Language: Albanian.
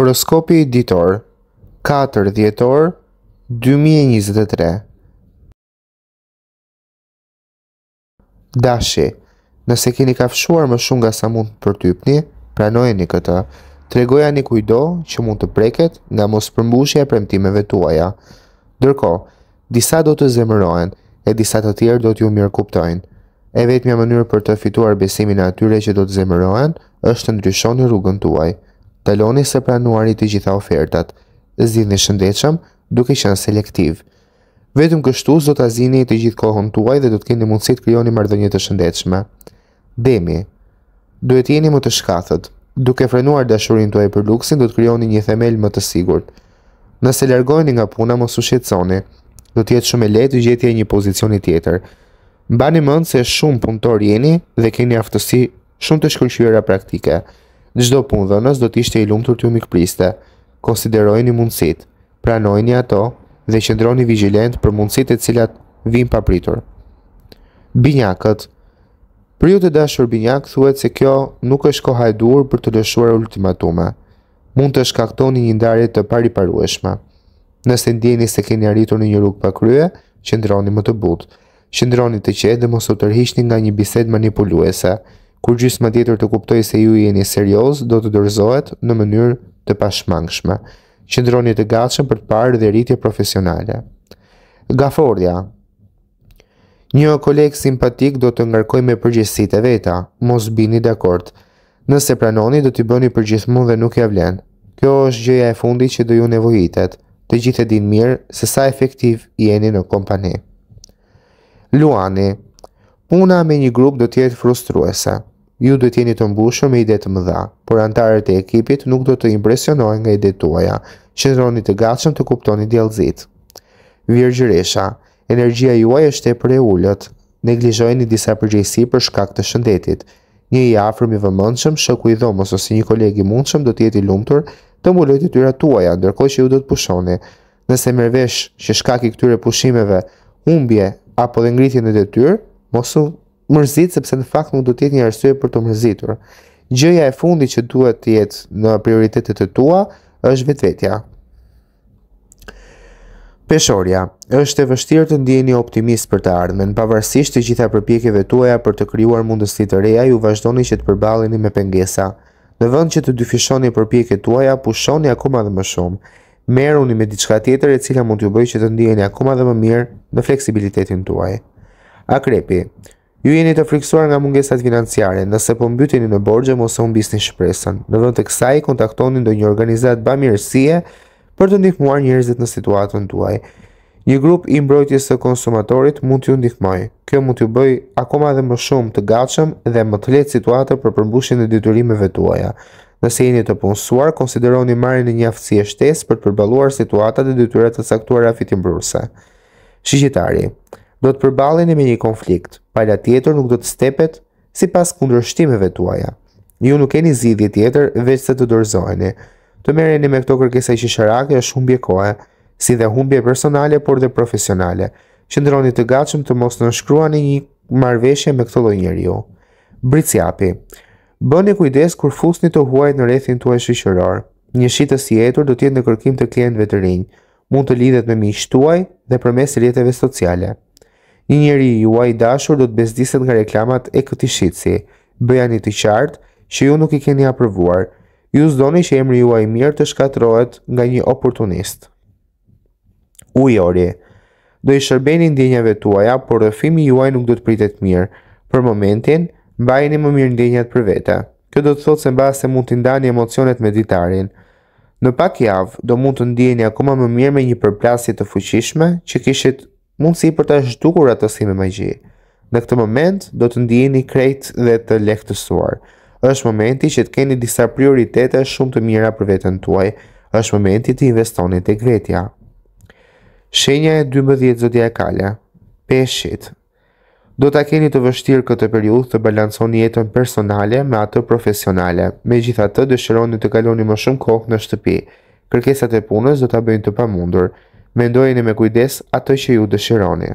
Horoskopi i ditor 4 dhjetor 2023 Dashi, nëse keni kafshuar më shumë nga sa mund të përtypni, pranojeni këtë. Tregoja një kujdo që mund të preket nga mos përmbushja e premtimeve tuaja. Dërko, disa do të zemërojnë e disa të tjerë do t'ju mirë kuptojnë. E vetë mja mënyrë për të fituar besimin e atyre që do të zemërojnë është të ndryshoni rrugën tuaj taloni se pranuari të gjitha ofertat, e shëndechëm duke qënë selektiv. Vetëm kështu, të azini të gjithë kohën tuaj dhe do të keni mundësit të kryoni mardhënjë të shëndechme. Demi, duhet jeni më të shkathët. Duke frenuar dashurin tuaj për luksin, do të kryoni një themel më të sigurt. Nëse lërgojni nga puna, mos u shqetësoni. Do të jetë shumë e lehtë gjetja një pozicioni tjetër. Mbani mend se shumë punëtor jeni dhe keni aftësi shumë të shkëlqyera praktike në gjdo punë nësë do t'ishtë i ilumë të rëtyu mikpriste, konsiderojni mundësit, pranojni ato dhe qëndroni vigilent për mundësit e cilat vim papritur. Binjakët Për ju të dashur binjak, thuet se kjo nuk është koha e për të lëshuar ultimatume. Mund të shkaktoni një ndarje të pariparueshme. Nëse ndjeni se keni arritur në një rrugë pa krye, qëndroni më të butë. Qëndroni të qetë dhe mos u tërhiqni nga një bisedë manipuluese kur gjysma tjetër të kuptoj se ju jeni serios, do të dorëzohet në mënyrë të pashmangshme. Qëndroni të gatshëm për të parë dhe rritje profesionale. Gafordja Një koleg simpatik do të ngarkoj me përgjësit e veta, mos bini dhe akord. Nëse pranoni, do t'i bëni përgjithmon dhe nuk javlen. Kjo është gjëja e fundi që do ju nevojitet, të gjithë e din mirë se sa efektiv jeni në kompani. Luani Puna me një grup do tjetë frustruese. Ju duhet jeni të mbushur me ide të mëdha, por antarët e ekipit nuk do të impresionohen nga idetë tuaja. Qëndroni të gatshëm të kuptoni diellzit. Virgjëresha, energia juaj është e për ulët. Neglizhojeni disa përgjegjësi për shkak të shëndetit. Një i afërm i vëmendshëm, shoku i dhomës ose një koleg i mundshëm do të jetë i lumtur të mbulojë detyrat tuaja, ndërkohë që ju do të pushoni. Nëse merresh që shkak i këtyre pushimeve humbje apo ngritje në detyrë, mosu mërzit, sepse në fakt nuk do të jetë një arsye për të mërzitur. Gjëja e fundit që duhet të jetë në prioritetet e tua është vetvetja. Peshorja, është e vështirë të ndjeni optimist për të ardhmen, pavarësisht të gjitha përpjekjeve tuaja për të krijuar mundësi të reja, ju vazhdoni që të përballeni me pengesa. Në vend që të dyfishoni përpjekjet tuaja, pushoni akoma dhe më shumë. Merruni me diçka tjetër e cila mund t'ju bëjë që të ndiheni akoma dhe më mirë në fleksibilitetin tuaj. Akrepi, Ju jeni të friksuar nga mungesat financiare, nëse po mbyteni në borgje mos e humbisni shpresën. Në vend të kësaj kontaktoni ndonjë organizatë bamirësie për të ndihmuar njerëzit në situatën tuaj. Një grup i mbrojtjes së konsumatorit mund t'ju ndihmojë. Kjo mund t'ju bëjë akoma edhe më shumë të gatshëm dhe më të lehtë situatën për përmbushjen e detyrimeve tuaja. Nëse jeni të punësuar, konsideroni marrjen e një aftësie shtesë për të përballuar situatat e detyrave të caktuara fitimbrurse. Shigjetari do të përbaleni me një konflikt, pala tjetër nuk do të stepet si pas kundër shtimeve tuaja. Ju nuk keni zidhje tjetër veç se të dorëzojni. Të mereni me këto kërkesa i shisharake është humbje kohë, si dhe humbje personale, por dhe profesionale. Qëndroni të gatshëm të mos nënshkruani një marveshje me këto lloj njeriu. Brici api. Bëni kujdes kur fusni të huajt në rrethin tuaj shoqëror. Një shitës i etur do të jetë në kërkim të klientëve të rinj, mund të lidhet me miqtë tuaj dhe përmes rrjeteve sociale. Një njeri juaj dashur do të bezdiset nga reklamat e këti Bëja Bëjani të qartë që ju nuk i keni apërvuar. Ju zdoni që emri juaj mirë të shkatrohet nga një oportunist. Ujori Do i shërbeni ndjenjave tuaja, por rëfimi juaj nuk do të pritet mirë. Për momentin, mbajeni më mirë ndjenjat për vete. Kjo do të thotë se mba se mund të ndani emocionet me ditarin. Në pak javë, do mund të ndjenja akoma më mirë me një përplasje të fuqishme që kishit mundësi për të zhdukur atë si me magji. Në këtë moment, do të ndjeni krejt dhe të lehtësuar. Êshtë momenti që të keni disa prioritete shumë të mira për vetën tuaj. është momenti të investoni e gretja. Shenja e 12 zodiakale Peshit Do të keni të vështirë këtë periudhë të balansoni jetën personale me atë profesionale. Me gjitha të dëshironi të kaloni më shumë kohë në shtëpi. Kërkesat e punës do të bëjnë të pamundur. Mendojeni me kujdes atë që ju dëshironi.